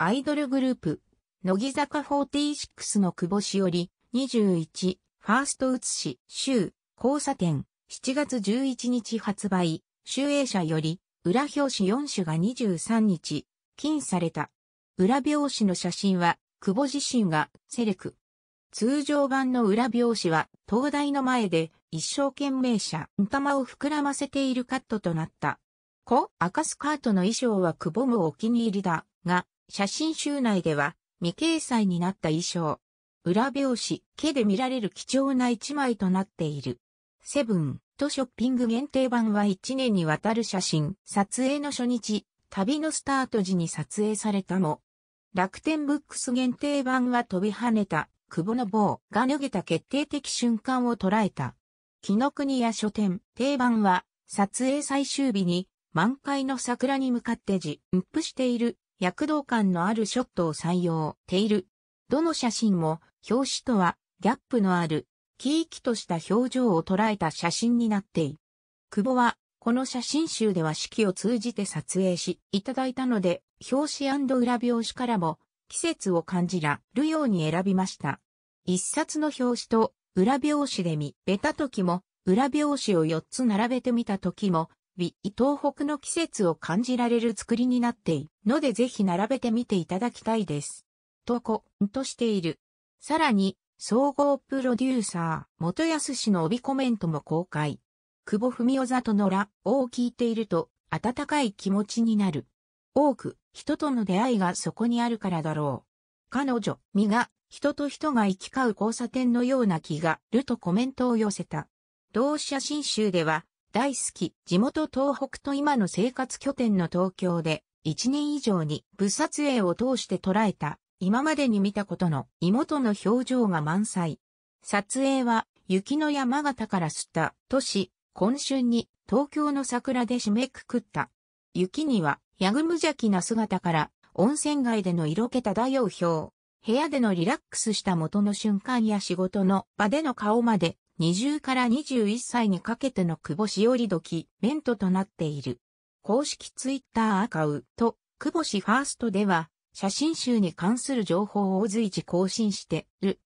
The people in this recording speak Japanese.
アイドルグループ、乃木坂46の久保しおり、21、ファースト写し、週、交差点、7月11日発売、集英社より、裏表紙4種が23日、禁された。裏表紙の写真は、久保自身がセレク。通常版の裏表紙は、東大の前で、一生懸命者、頭を膨らませているカットとなった。子赤スカートの衣装は久保もお気に入りだ、が、写真集内では未掲載になった衣装、裏表紙、毛で見られる貴重な一枚となっている。セブンとショッピング限定版は1年にわたる写真、撮影の初日、旅のスタート時に撮影されたも、楽天ブックス限定版は飛び跳ねた、久保の棒が脱げた決定的瞬間を捉えた。木の国や書店、定番は、撮影最終日に、満開の桜に向かってじ、んぷしている躍動感のあるショットを採用ている。どの写真も表紙とはギャップのある、キーキとした表情を捉えた写真になっている。久保は、この写真集では式を通じて撮影しいただいたので、表紙裏表紙からも季節を感じらるように選びました。一冊の表紙と裏表紙で見ベタ時も、裏表紙を4つ並べてみた時も、東北の季節を感じられる作りになっていのでぜひ並べてみていただきたいです。とこ、んとしている。さらに、総合プロデューサー、元康氏の帯コメントも公開。久保文夫里のらを聞いていると、温かい気持ちになる。多く、人との出会いがそこにあるからだろう。彼女、身が、人と人が行き交う交差点のような気が、るとコメントを寄せた。同写真集では、大好き、地元東北と今の生活拠点の東京で、1年以上に部撮影を通して捉えた、今までに見たことの妹の表情が満載。撮影は、雪の山形から吸った都市、今春に東京の桜で締めくくった。雪には、やぐむじゃきな姿から、温泉街での色気漂う表。部屋でのリラックスした元の瞬間や仕事の場での顔まで20から21歳にかけての久保しおり時、メントとなっている。公式ツイッターアカウント、久保しファーストでは、写真集に関する情報を随時更新している。